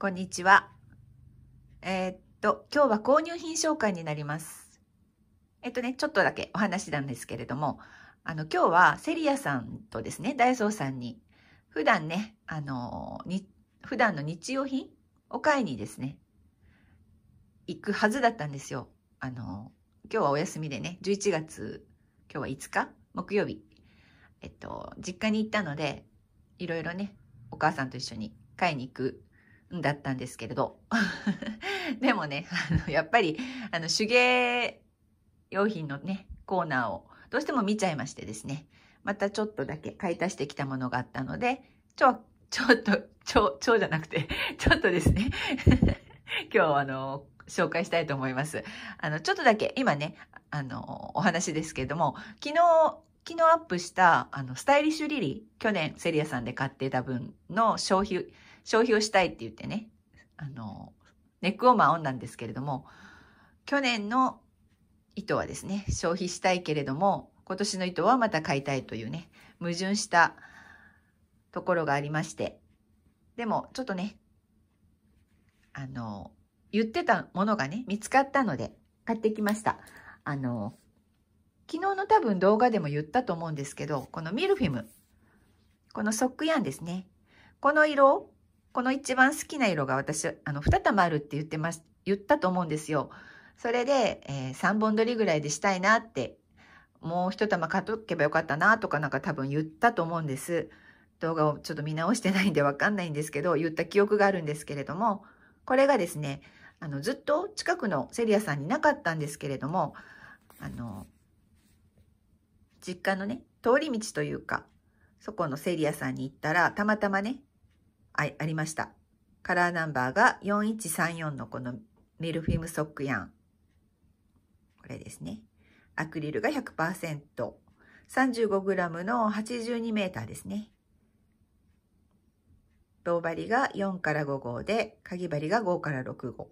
こんにちは。えー、っと、今日は購入品紹介になります。えっとね、ちょっとだけお話なんですけれども、あの、今日はセリアさんとですね、ダイソーさんに、普段ね、あの、に、普段の日用品を買いにですね、行くはずだったんですよ。あの、今日はお休みでね、11月、今日は5日木曜日。えっと、実家に行ったので、いろいろね、お母さんと一緒に買いに行くんだったんですけれど。でもね、あの、やっぱり、あの、手芸用品のね、コーナーをどうしても見ちゃいましてですね。またちょっとだけ買い足してきたものがあったので、ちょ、ちょっと、ちょ、ちょじゃなくて、ちょっとですね。今日あの、紹介したいと思います。あの、ちょっとだけ、今ね、あの、お話ですけれども、昨日、昨日アップした、あの、スタイリッシュリリー、去年セリアさんで買ってた分の消費、消費をしたいって言ってね、あの、ネックウォーマーオンなんですけれども、去年の糸はですね、消費したいけれども、今年の糸はまた買いたいというね、矛盾したところがありまして、でも、ちょっとね、あの、言ってたものがね、見つかったので、買ってきました。あの、昨日の多分動画でも言ったと思うんですけど、このミルフィム。このソックヤンですね。この色、この一番好きな色が私、あの、2玉あるって言ってます、言ったと思うんですよ。それで、えー、3本取りぐらいでしたいなって、もう1玉買っとけばよかったなとかなんか多分言ったと思うんです。動画をちょっと見直してないんでわかんないんですけど、言った記憶があるんですけれども、これがですね、あのずっと近くのセリアさんになかったんですけれどもあの実家のね通り道というかそこのセリアさんに行ったらたまたまねあありましたカラーナンバーが4134のこのメルフィムソックヤンこれですねアクリルが 100%35g の 82m ですね棒針が4から5号で、かぎ針が5から6号。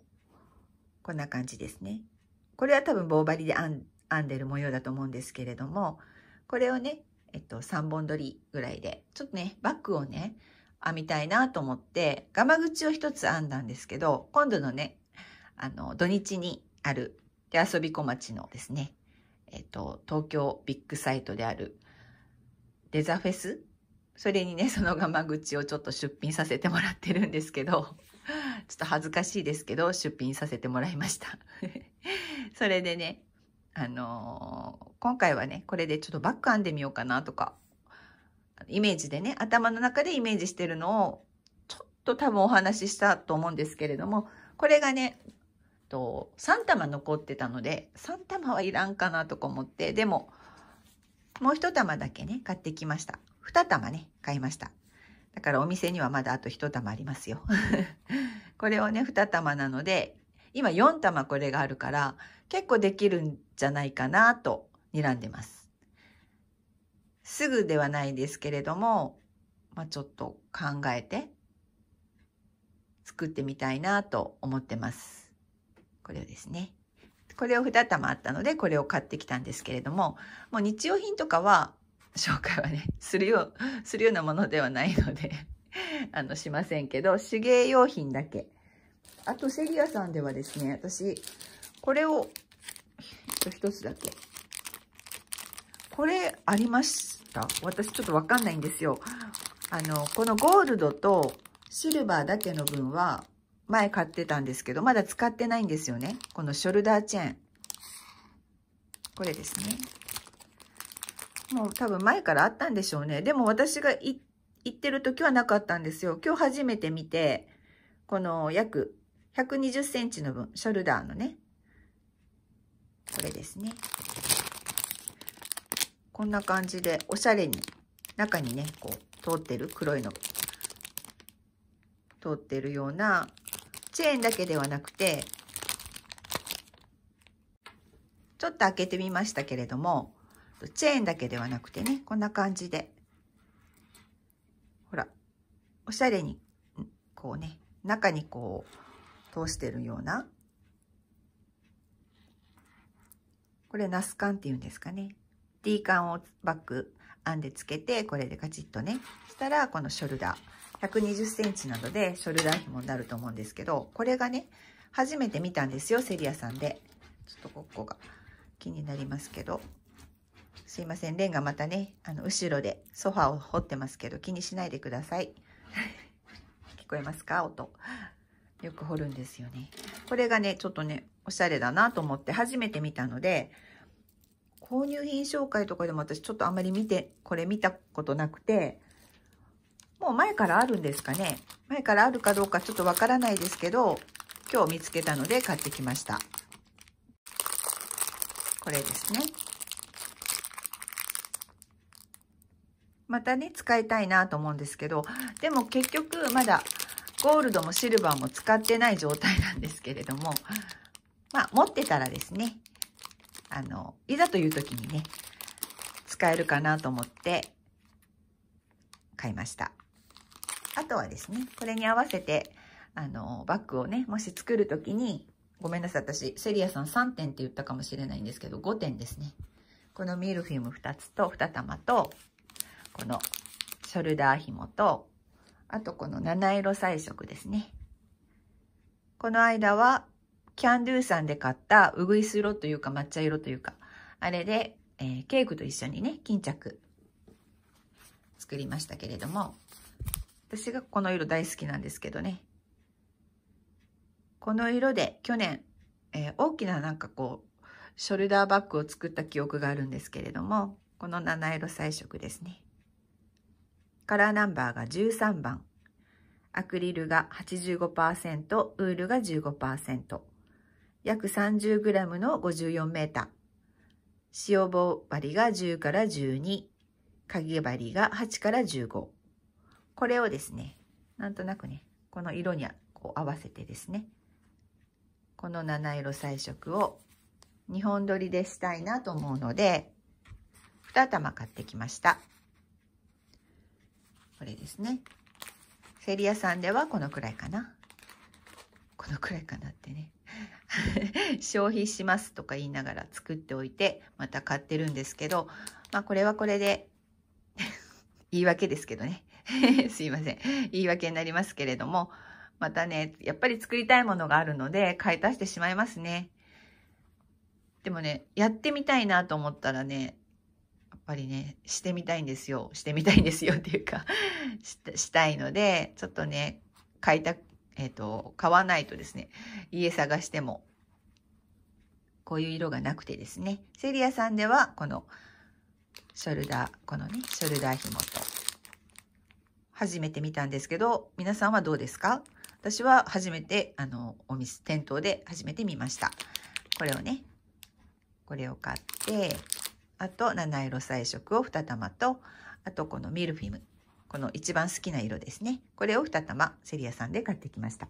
こんな感じですね。これは多分棒針で編んでる模様だと思うんですけれども、これをね、えっと、3本取りぐらいで、ちょっとね、バッグをね、編みたいなと思って、ガマ口を一つ編んだんですけど、今度のね、あの、土日にある、手遊び小町のですね、えっと、東京ビッグサイトである、デザフェスそれにね、そのがま口をちょっと出品させてもらってるんですけど、ちょっと恥ずかしいですけど、出品させてもらいました。それでね、あのー、今回はね、これでちょっとバック編んでみようかなとか、イメージでね、頭の中でイメージしてるのを、ちょっと多分お話ししたと思うんですけれども、これがね、と3玉残ってたので3玉はいらんかなとか思ってでももう1玉だけね買ってきました2玉ね、買いました。だからお店にはまだあと1玉ありますよ。これをね、2玉なので、今4玉これがあるから、結構できるんじゃないかなと睨んでます。すぐではないですけれども、まあ、ちょっと考えて作ってみたいなと思ってます。これをですね。これを二玉あったので、これを買ってきたんですけれども、もう日用品とかは紹介はね、するよう、するようなものではないので あの、しませんけど、手芸用品だけ。あと、セリアさんではですね、私、これを、一つだけ。これ、ありました私、ちょっとわかんないんですよ。あの、このゴールドとシルバーだけの分は、前買ってたんですけど、まだ使ってないんですよね。このショルダーチェーン。これですね。もう多分前からあったんでしょうね。でも私が行ってる時はなかったんですよ。今日初めて見て、この約120センチの分、ショルダーのね、これですね。こんな感じで、おしゃれに、中にね、こう、通ってる黒いの、通ってるような、チェーンだけではなくて、ちょっと開けてみましたけれども、チェーンだけではなくてね、こんな感じで、ほら、おしゃれに、こうね、中にこう、通してるような、これナスカンっていうんですかね。D カンをバッグ編んでつけて、これでカチッとね。したら、このショルダー。120センチなので、ショルダー紐になると思うんですけど、これがね、初めて見たんですよ、セリアさんで。ちょっとここが気になりますけど。すいません。レンがまたね、あの、後ろでソファーを掘ってますけど、気にしないでください。聞こえますか音。よく掘るんですよね。これがね、ちょっとね、おしゃれだなと思って初めて見たので、購入品紹介とかでも私ちょっとあんまり見て、これ見たことなくて、もう前からあるんですかね。前からあるかどうかちょっとわからないですけど、今日見つけたので買ってきました。これですね。またね、使いたいなと思うんですけど、でも結局まだゴールドもシルバーも使ってない状態なんですけれども、まあ持ってたらですね、あの、いざという時にね、使えるかなと思って買いました。あとはですね、これに合わせて、あの、バッグをね、もし作る時に、ごめんなさい、私、セリアさん3点って言ったかもしれないんですけど、5点ですね。このミールフィム2つと2玉と、このショルダー紐と、あとこの七色彩色ですね。この間は、キャンドゥさんで買った、うぐいす色というか抹茶色というか、あれで、えー、ケークと一緒にね、巾着作りましたけれども、私がこの色大好きなんですけどね。この色で去年、えー、大きななんかこう、ショルダーバッグを作った記憶があるんですけれども、この七色彩色ですね。カラーナンバーが13番。アクリルが85%、ウールが15%。約 30g の 54m。塩棒針が10から12。鍵針が8から15。これをですね、なんとなくね、この色にこう合わせてですね、この七色彩色を2本取りでしたいなと思うので、2玉買ってきました。これですねセリアさんではこのくらいかなこのくらいかなってね 消費しますとか言いながら作っておいてまた買ってるんですけどまあこれはこれで 言い訳ですけどね すいません言い訳になりますけれどもまたねやっぱり作りたいものがあるので買い足してしまいますねでもねやってみたいなと思ったらねぱりね、してみたいんですよ。してみたいんですよっていうか したいので、ちょっとね、買いた、えっ、ー、と、買わないとですね、家探しても、こういう色がなくてですね、セリアさんでは、この、ショルダー、このね、ショルダー紐と、初めて見たんですけど、皆さんはどうですか私は初めて、あの、お店、店頭で初めて見ました。これをね、これを買って、あと七色彩色を2玉とあとこのミルフィムこの一番好きな色ですねこれを2玉セリアさんで買ってきました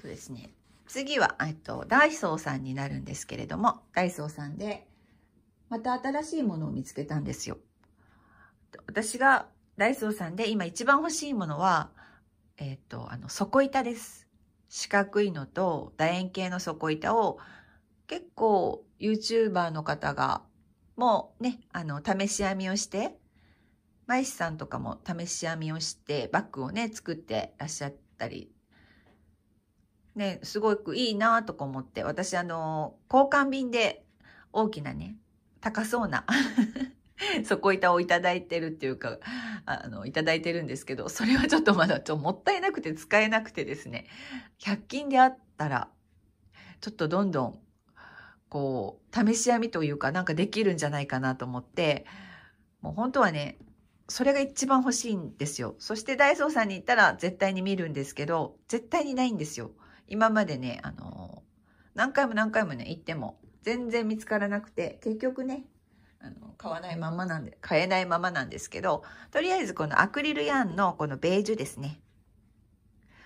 とですね次は、えっと、ダイソーさんになるんですけれどもダイソーさんでまた新しいものを見つけたんですよ私がダイソーさんで今一番欲しいものはえっとあの底板です四角いのと楕円形の底板を結構 YouTuber の方がもうね、あの、試し編みをして、マイスさんとかも試し編みをしてバッグをね、作ってらっしゃったり、ね、すごくいいなとか思って、私あの、交換便で大きなね、高そうな そこ板をいただいてるっていうか、あの、いただいてるんですけど、それはちょっとまだちょもったいなくて使えなくてですね、100均であったら、ちょっとどんどんこう、試し編みというかなんかできるんじゃないかなと思って、もう本当はね、それが一番欲しいんですよ。そしてダイソーさんに行ったら絶対に見るんですけど、絶対にないんですよ。今までね、あのー、何回も何回もね、行っても全然見つからなくて、結局ね、あの、買わないままなんで、買えないままなんですけど、とりあえずこのアクリルヤンのこのベージュですね。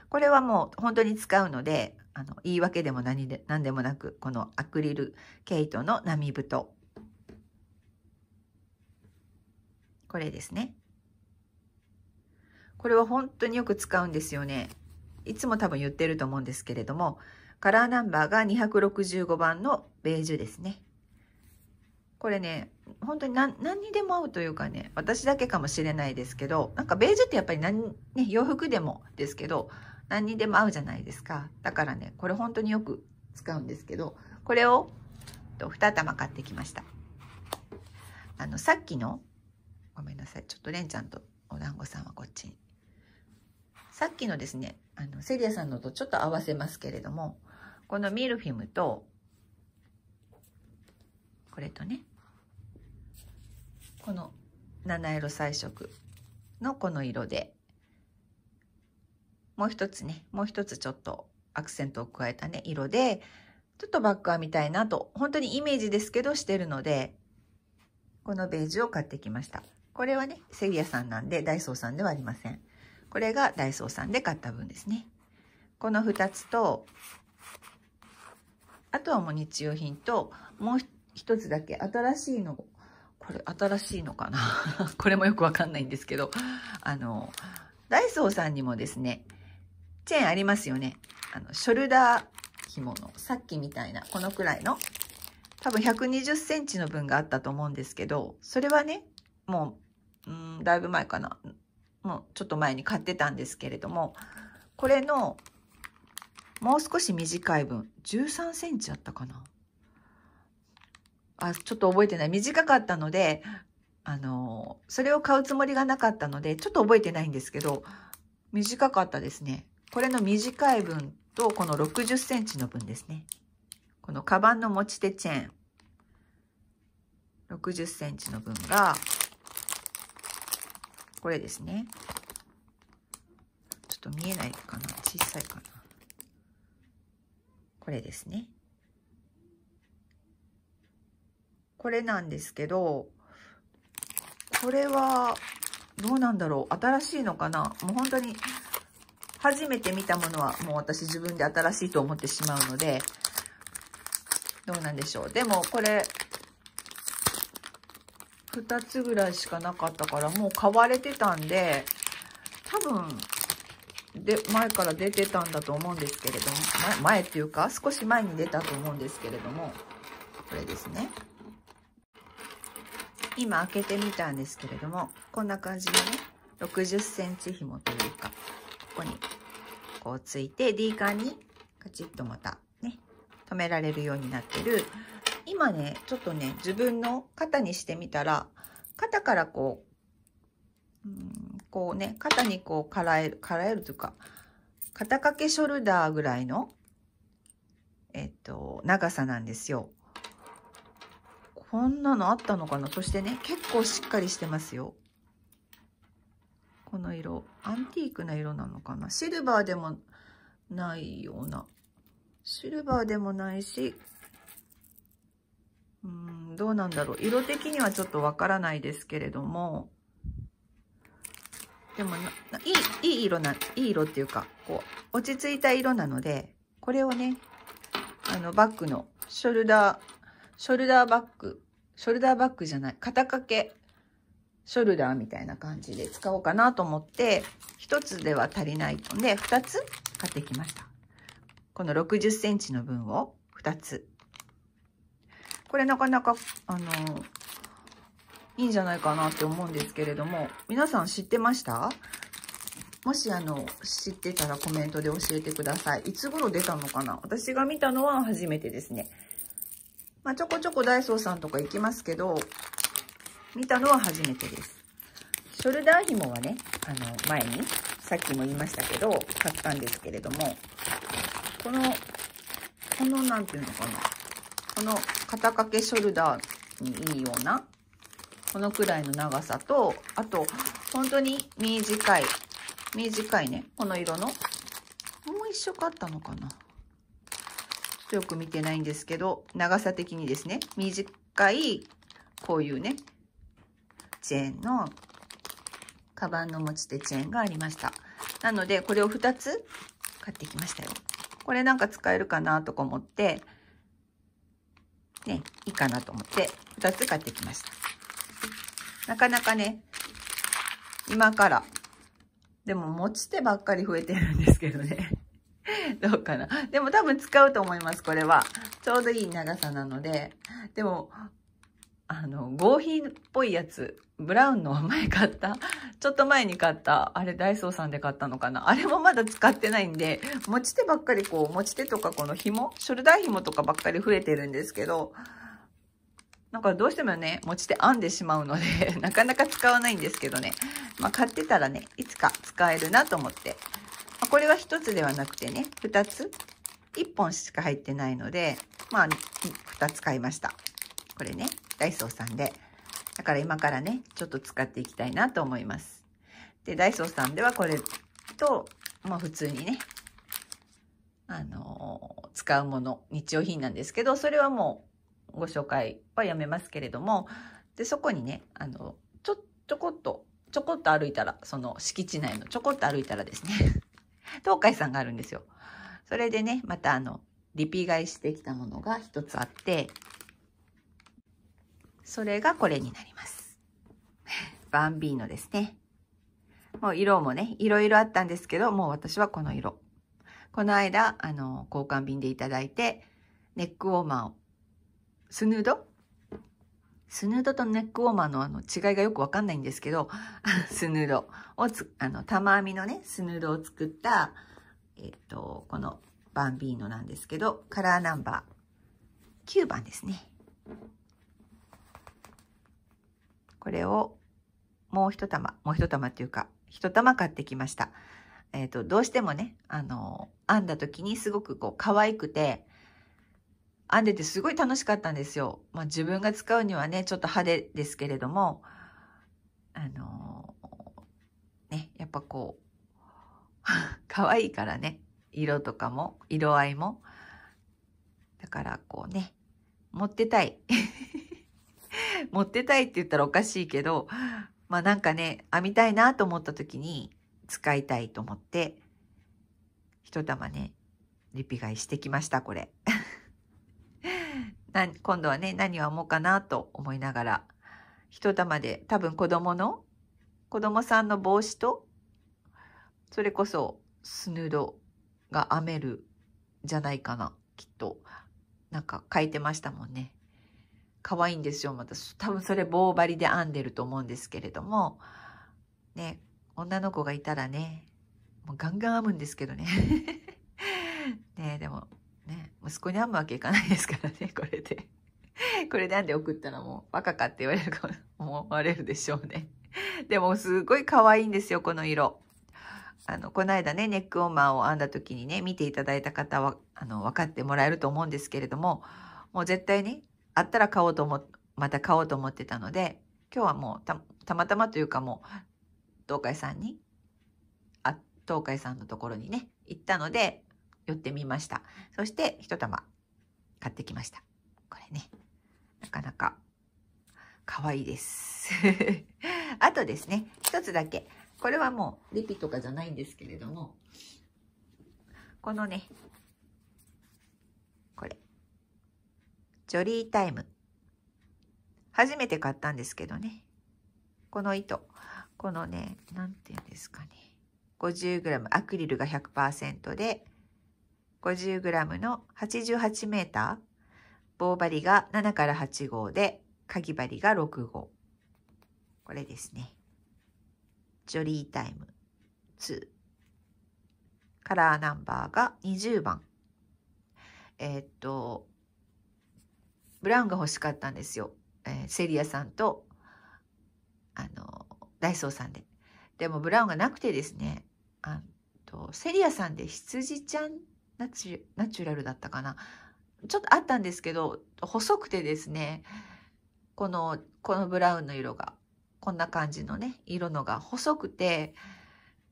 これはもう本当に使うので、あの、言い訳でも何で、何でもなく、このアクリル毛糸の波太。これですね。これは本当によく使うんですよね。いつも多分言ってると思うんですけれども、カラーナンバーが265番のベージュですね。これね、本当に何何にでも合うというかね、私だけかもしれないですけど、なんかベージュってやっぱり何、ね、洋服でもですけど、何にでも合うじゃないですか。だからね、これ本当によく使うんですけど、これを2玉買ってきました。あの、さっきの、ごめんなさい、ちょっとレンちゃんとお団子さんはこっちに。さっきのですね、あの、セリアさんのとちょっと合わせますけれども、このミルフィムと、これとね、この七色彩色のこの色で、もう一つね、もう一つちょっとアクセントを加えたね、色で、ちょっとバッグは見たいなと、本当にイメージですけどしてるので、このベージュを買ってきました。これはね、セリアさんなんで、ダイソーさんではありません。これがダイソーさんで買った分ですね。この2つと、あとはもう日用品と、もう一つだけ新しいの、これ新しいのかな これもよくわかんないんですけど、あの、ダイソーさんにもですね、チェーンありますよね。あの、ショルダー紐の、さっきみたいな、このくらいの、多分120センチの分があったと思うんですけど、それはね、もう、うん、だいぶ前かな。もうちょっと前に買ってたんですけれども、これの、もう少し短い分、13センチあったかな。あ、ちょっと覚えてない。短かったので、あの、それを買うつもりがなかったので、ちょっと覚えてないんですけど、短かったですね。これの短い分と、この60センチの分ですね。このカバンの持ち手チェーン。60センチの分が、これですね。ちょっと見えないかな小さいかなこれですね。これなんですけど、これは、どうなんだろう新しいのかなもう本当に初めて見たものはもう私自分で新しいと思ってしまうので、どうなんでしょう。でもこれ、2つぐらいしかなかったから、もう買われてたんで、多分、で、前から出てたんだと思うんですけれども、前っていうか、少し前に出たと思うんですけれども、これですね。今開けてみたんですけれども、こんな感じのね、60センチ紐というか、ここにこうついて D カンにカチッとまたね止められるようになってる今ねちょっとね自分の肩にしてみたら肩からこううんこうね肩にこうからえるからえるというか肩掛けショルダーぐらいのえっと長さなんですよこんなのあったのかなそしてね結構しっかりしてますよこの色アンティークな色なのかなシルバーでもないようなシルバーでもないしうんどうなんだろう色的にはちょっとわからないですけれどもでもいいいい色ないい色っていうかこう落ち着いた色なのでこれをねあのバッグのショルダーショルダーバッグショルダーバッグじゃない肩掛けショルダーみたいな感じで使おうかなと思って、1つでは足りないので、2つ買ってきました。この60センチの分を2つ。これなかなか、あの、いいんじゃないかなって思うんですけれども、皆さん知ってましたもしあの、知ってたらコメントで教えてください。いつ頃出たのかな私が見たのは初めてですね。まあ、ちょこちょこダイソーさんとか行きますけど、見たのは初めてです。ショルダー紐はね、あの、前に、さっきも言いましたけど、買ったんですけれども、この、この、なんていうのかな。この肩掛けショルダーにいいような、このくらいの長さと、あと、本当に短い、短いね、この色の。もう一色あったのかな。よく見てないんですけど、長さ的にですね、短い、こういうね、チェーンのカバンの持ち手チェーンがありましたなのでこれを2つ買ってきましたよこれなんか使えるかなとか思ってねいいかなと思って2つ買ってきましたなかなかね今からでも持ち手ばっかり増えてるんですけどね どうかなでも多分使うと思いますこれはちょうどいい長さなのででもあの、合皮っぽいやつ、ブラウンの前買った、ちょっと前に買った、あれダイソーさんで買ったのかなあれもまだ使ってないんで、持ち手ばっかりこう、持ち手とかこの紐、ショルダー紐とかばっかり増えてるんですけど、なんかどうしてもね、持ち手編んでしまうので なかなか使わないんですけどね。まあ買ってたらね、いつか使えるなと思って。まあ、これは1つではなくてね、2つ ?1 本しか入ってないので、まあ2つ買いました。これね。ダイソーさんで。だから今からね、ちょっと使っていきたいなと思います。で、ダイソーさんではこれと、まあ普通にね、あのー、使うもの、日用品なんですけど、それはもうご紹介はやめますけれども、で、そこにね、あの、ちょ、ちょこっと、ちょこっと歩いたら、その敷地内のちょこっと歩いたらですね、東海さんがあるんですよ。それでね、またあの、リピ買いしてきたものが一つあって、それがこれになります。バンビーノですね。もう色もね、いろいろあったんですけど、もう私はこの色。この間、あの、交換便でいただいて、ネックウォーマーを、スヌードスヌードとネックウォーマーのあの違いがよくわかんないんですけど、スヌードをつ、あの、玉編みのね、スヌードを作った、えっと、このバンビーノなんですけど、カラーナンバー9番ですね。これをもう一玉、もう一玉っていうか、一玉買ってきました。えっ、ー、と、どうしてもね、あの、編んだ時にすごくこう可愛くて、編んでてすごい楽しかったんですよ。まあ自分が使うにはね、ちょっと派手ですけれども、あのね、やっぱこう、可愛いからね、色とかも、色合いも。だからこうね、持ってたい。持ってたいって言ったらおかしいけど、まあなんかね、編みたいなと思った時に使いたいと思って、一玉ね、リピ買いしてきました、これ。な今度はね、何を編もうかなと思いながら、一玉で多分子供の、子供さんの帽子と、それこそスヌードが編めるじゃないかな、きっと。なんか書いてましたもんね。可愛いんですよ、また。多分それ棒針で編んでると思うんですけれども、ね、女の子がいたらね、もうガンガン編むんですけどね。ねでも、ね、息子に編むわけいかないですからね、これで。これ編んで送ったらもうバカかって言われるか思われるでしょうね。でもすごい可愛いんですよ、この色。あの、この間ね、ネックウォーマーを編んだ時にね、見ていただいた方は、あの、分かってもらえると思うんですけれども、もう絶対ね、あったら買おうと思、また買おうと思ってたので、今日はもうた、たまたまというかもう、東海さんに、あ、東海さんのところにね、行ったので、寄ってみました。そして、一玉、買ってきました。これね、なかなか、可愛いです。あとですね、一つだけ。これはもう、リピとかじゃないんですけれども、このね、ジョリータイム。初めて買ったんですけどね。この糸。このね、なんて言うんですかね。50g、アクリルが100%で、50g の 88m、棒針が7から8号で、かぎ針が6号。これですね。ジョリータイム2。カラーナンバーが20番。えー、っと、ブラウンが欲しかったんですよ。えー、セリアさんと、あの、ダイソーさんで。でもブラウンがなくてですね、あとセリアさんで羊ちゃんナチュラルだったかな。ちょっとあったんですけど、細くてですね、この、このブラウンの色が、こんな感じのね、色のが細くて、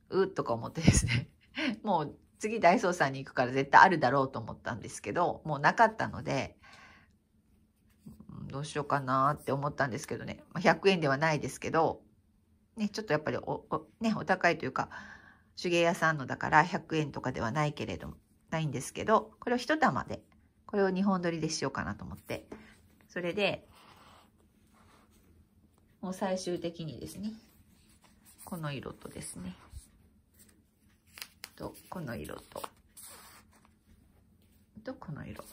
うっとか思ってですね、もう次ダイソーさんに行くから絶対あるだろうと思ったんですけど、もうなかったので、どうしようかなって思ったんですけどね。100円ではないですけど、ね、ちょっとやっぱりお、おね、お高いというか、手芸屋さんのだから100円とかではないけれども、ないんですけど、これを1玉で、これを2本取りでしようかなと思って。それで、もう最終的にですね、この色とですね、と、この色と、と、この色。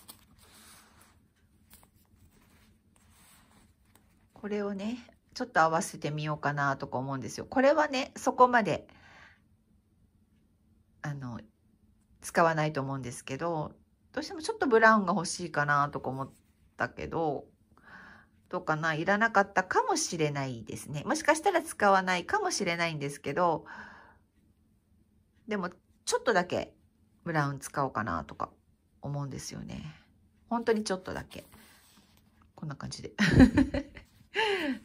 これをね、ちょっと合わせてみようかなとか思うんですよ。これはね、そこまで、あの、使わないと思うんですけど、どうしてもちょっとブラウンが欲しいかなとか思ったけど、どうかないらなかったかもしれないですね。もしかしたら使わないかもしれないんですけど、でもちょっとだけブラウン使おうかなとか思うんですよね。本当にちょっとだけ。こんな感じで。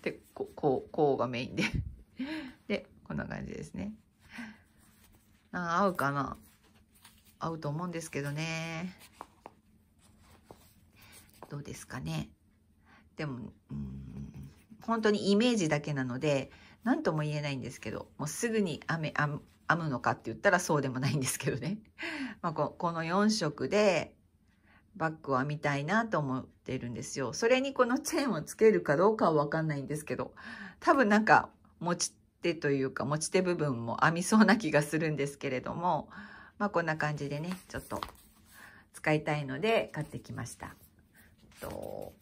で、こう、こうがメインで。で、こんな感じですね。あ合うかな合うと思うんですけどね。どうですかね。でも、うん、本当にイメージだけなので、何とも言えないんですけど、もうすぐに編むのかって言ったらそうでもないんですけどね。まあ、この4色で、バッグは見たいなと思っているんですよ。それにこのチェーンをつけるかどうかはわかんないんですけど、多分なんか持ち手というか持ち手部分も編みそうな気がするんですけれども、まあこんな感じでね、ちょっと使いたいので買ってきました。と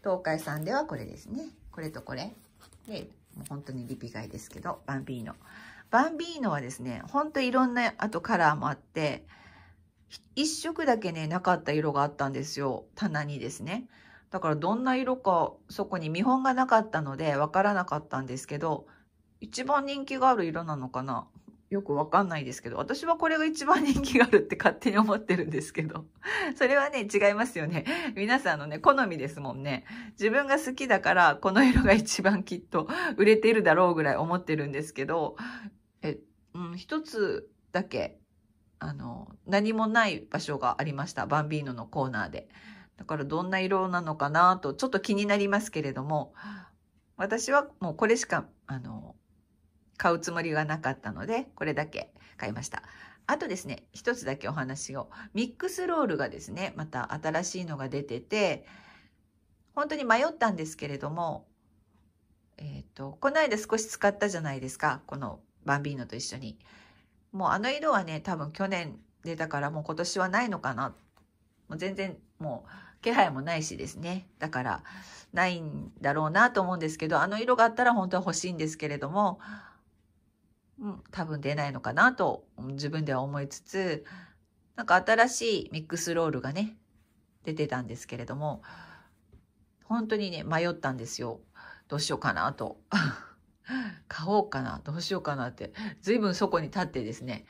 東海さんではこれですね。これとこれ。で、もう本当にリピ買いですけど、バンビーノ。バンビーノはですね、ほんといろんな、あとカラーもあって、一色だけね、なかった色があったんですよ。棚にですね。だからどんな色か、そこに見本がなかったので、わからなかったんですけど、一番人気がある色なのかなよくわかんないですけど、私はこれが一番人気があるって勝手に思ってるんですけど、それはね、違いますよね。皆さんのね、好みですもんね。自分が好きだから、この色が一番きっと売れているだろうぐらい思ってるんですけど、え、うん、一つだけあの、何もない場所がありました。バンビーノのコーナーで。だからどんな色なのかなと、ちょっと気になりますけれども、私はもうこれしか、あの、買うつもりがなかったので、これだけ買いました。あとですね、一つだけお話を。ミックスロールがですね、また新しいのが出てて、本当に迷ったんですけれども、えっ、ー、と、この間少し使ったじゃないですか、このバンビーノと一緒に。もうあの色はね、多分去年出たからもう今年はないのかな。もう全然もう気配もないしですね。だからないんだろうなと思うんですけど、あの色があったら本当は欲しいんですけれども、うん、多分出ないのかなと自分では思いつつ、なんか新しいミックスロールがね、出てたんですけれども、本当にね、迷ったんですよ。どうしようかなと。買おうかな、どうしようかなって、随分そこに立ってですね、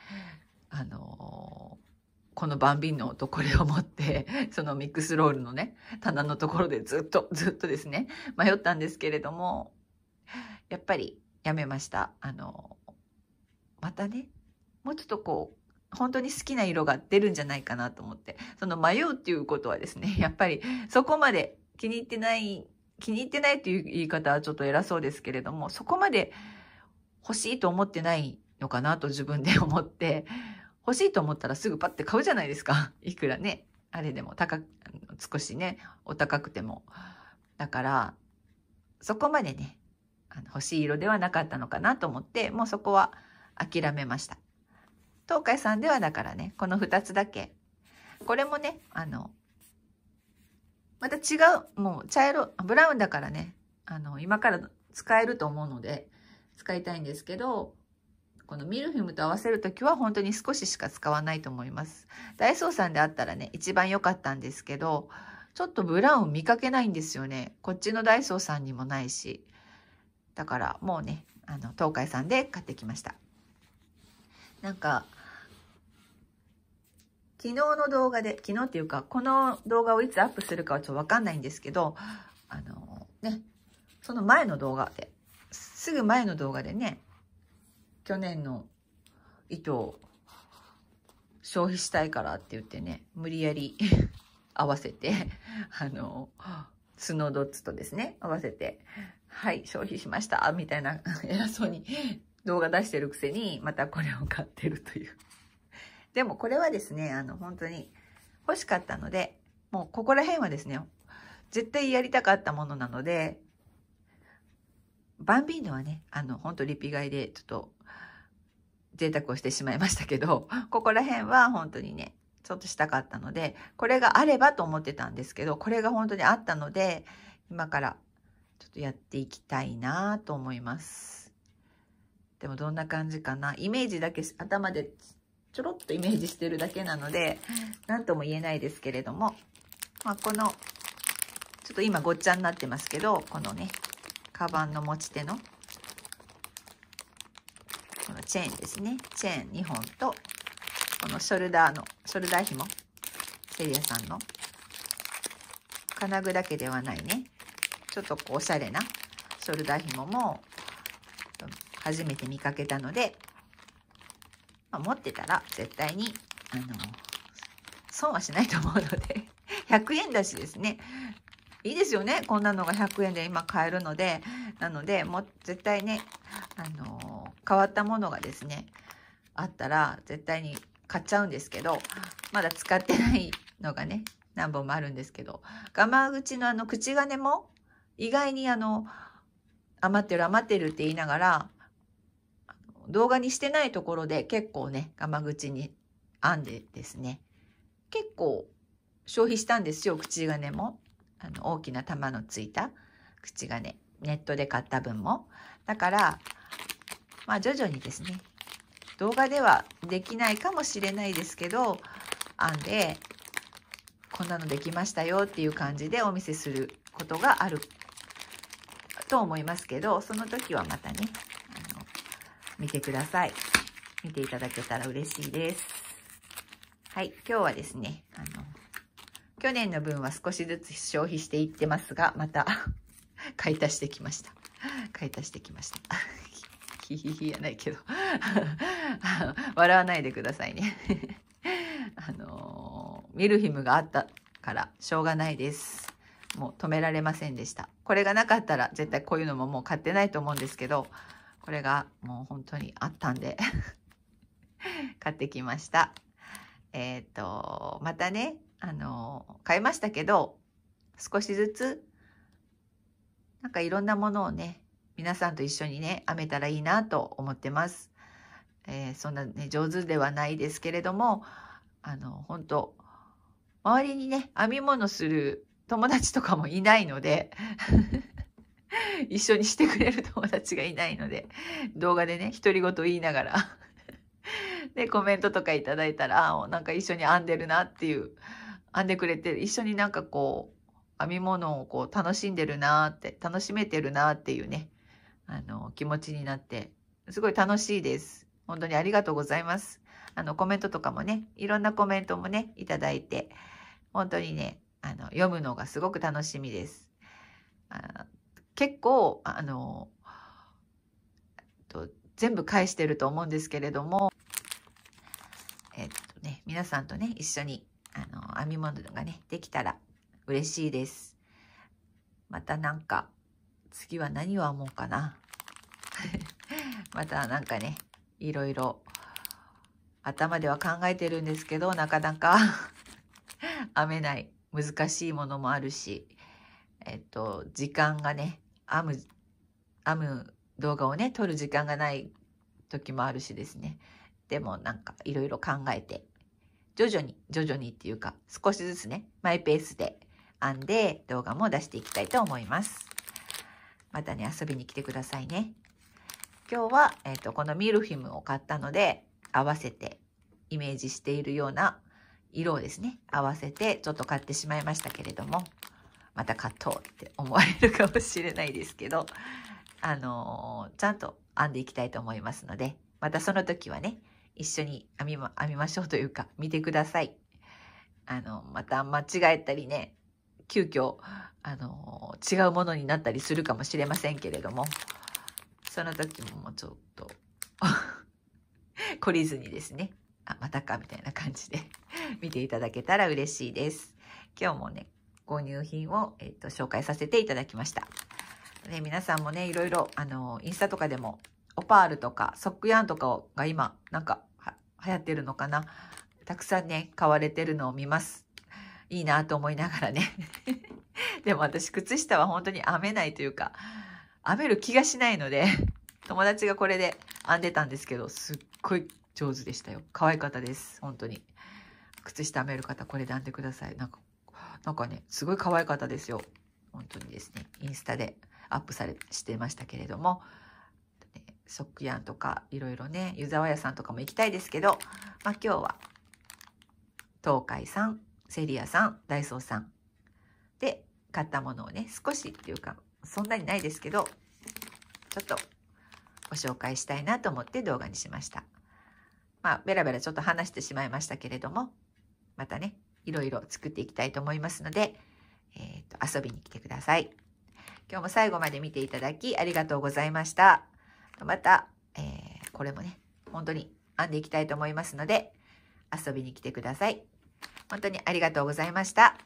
あのー、このバンビンノとこれを持って、そのミックスロールのね、棚のところでずっと、ずっとですね、迷ったんですけれども、やっぱりやめました。あのー、またね、もうちょっとこう、本当に好きな色が出るんじゃないかなと思って、その迷うっていうことはですね、やっぱりそこまで気に入ってない気に入ってないという言い方はちょっと偉そうですけれども、そこまで欲しいと思ってないのかなと自分で思って、欲しいと思ったらすぐパッて買うじゃないですか。いくらね、あれでも高く、少しね、お高くても。だから、そこまでね、あの欲しい色ではなかったのかなと思って、もうそこは諦めました。東海さんではだからね、この2つだけ。これもね、あの、また違う、もう茶色、ブラウンだからね、あの、今から使えると思うので、使いたいんですけど、このミルフィムと合わせるときは本当に少ししか使わないと思います。ダイソーさんであったらね、一番良かったんですけど、ちょっとブラウン見かけないんですよね。こっちのダイソーさんにもないし。だからもうね、あの、東海さんで買ってきました。なんか、昨日の動画で、昨日っていうか、この動画をいつアップするかはちょっとわかんないんですけど、あのー、ね、その前の動画で、すぐ前の動画でね、去年の糸を消費したいからって言ってね、無理やり 合わせて、あのー、スノードッツとですね、合わせて、はい、消費しました、みたいな、偉そうに動画出してるくせに、またこれを買ってるというでもこれはですね、あの、本当に欲しかったので、もうここら辺はですね、絶対やりたかったものなので、バンビーノはね、あの、本当リピ買いで、ちょっと、贅沢をしてしまいましたけど、ここら辺は本当にね、ちょっとしたかったので、これがあればと思ってたんですけど、これが本当にあったので、今からちょっとやっていきたいなと思います。でもどんな感じかな。イメージだけ頭でちょろっとイメージしてるだけなので、何とも言えないですけれども、まあ、この、ちょっと今ごっちゃになってますけど、このね、カバンの持ち手の、このチェーンですね。チェーン2本と、このショルダーの、ショルダー紐、セリアさんの、金具だけではないね、ちょっとこうおしゃれなショルダー紐も、初めて見かけたので、ぱ持ってたら絶対に、あの、損はしないと思うので、100 円だしですね。いいですよね。こんなのが100円で今買えるので、なので、もう絶対ね、あの、変わったものがですね、あったら絶対に買っちゃうんですけど、まだ使ってないのがね、何本もあるんですけど、ガマ口のあの口金も意外にあの、余ってる余ってるって言いながら、動画にしてないところで結構ね、ガマ口に編んでですね、結構消費したんですよ、口金も。あの、大きな玉のついた口金。ネットで買った分も。だから、まあ徐々にですね、動画ではできないかもしれないですけど、編んで、こんなのできましたよっていう感じでお見せすることがあると思いますけど、その時はまたね、見てください。見ていただけたら嬉しいです。はい、今日はですね、あの、去年の分は少しずつ消費していってますが、また 買い足してきました。買い足してきました。ひひひやないけど 笑わないでくださいねあのー、ミルィムがあったからしょうがないです。もう止められませんでした。これがなかったら絶対こういうのももう買ってないと思うんですけど、これがもう本当にあったんで 買ってきました。えっ、ー、と、またね、あの、買いましたけど、少しずつ、なんかいろんなものをね、皆さんと一緒にね、編めたらいいなと思ってます。えー、そんなね、上手ではないですけれども、あの、本当周りにね、編み物する友達とかもいないので 一緒にしてくれる友達がいないので、動画でね、独り言言いながら で、コメントとかいただいたら、ああ、なんか一緒に編んでるなっていう、編んでくれてる、一緒になんかこう、編み物をこう楽しんでるなって、楽しめてるなっていうね、あの、気持ちになって、すごい楽しいです。本当にありがとうございます。あの、コメントとかもね、いろんなコメントもね、いただいて、本当にね、あの、読むのがすごく楽しみです。あ結構、あの、と全部返してると思うんですけれども、えっとね、皆さんとね、一緒に、あの、編み物がね、できたら嬉しいです。またなんか、次は何を編もうかな。またなんかね、いろいろ頭では考えてるんですけど、なかなか 編めない難しいものもあるし、えっと、時間がね、編む、編む動画をね、撮る時間がない時もあるしですね。でもなんかいろいろ考えて、徐々に、徐々にっていうか、少しずつね、マイペースで編んで動画も出していきたいと思います。またね、遊びに来てくださいね。今日は、えっ、ー、と、このミルフィムを買ったので、合わせてイメージしているような色をですね、合わせてちょっと買ってしまいましたけれども、また買とうって思われるかもしれないですけど、あのー、ちゃんと編んでいきたいと思いますので、またその時はね、一緒に編みま、編みましょうというか、見てください。あの、また間違えたりね、急遽、あのー、違うものになったりするかもしれませんけれども、その時ももうちょっと 懲りずにですね、あ、またか、みたいな感じで見ていただけたら嬉しいです。今日もね、購入品を、えっと、紹介させていただきました。ね、皆さんもね、いろいろ、あの、インスタとかでも、オパールとか、ソックヤンとかが今、なんか、流行ってるのかな。たくさんね、買われてるのを見ます。いいなと思いながらね。でも私、靴下は本当に編めないというか、編める気がしないので、友達がこれで編んでたんですけど、すっごい上手でしたよ。可愛かったです。本当に。靴下編める方、これで編んでください。なんかなんかね、すごい可愛かったですよ。本当にですね、インスタでアップされ、してましたけれども、ソックヤンとかいろいろね、湯沢屋さんとかも行きたいですけど、まあ今日は、東海さん、セリアさん、ダイソーさんで買ったものをね、少しっていうか、そんなにないですけど、ちょっとご紹介したいなと思って動画にしました。まあ、ベラベラちょっと話してしまいましたけれども、またね、いろいろ作っていきたいと思いますので、えー、と遊びに来てください。今日も最後まで見ていただきありがとうございました。また、えー、これもね、本当に編んでいきたいと思いますので、遊びに来てください。本当にありがとうございました。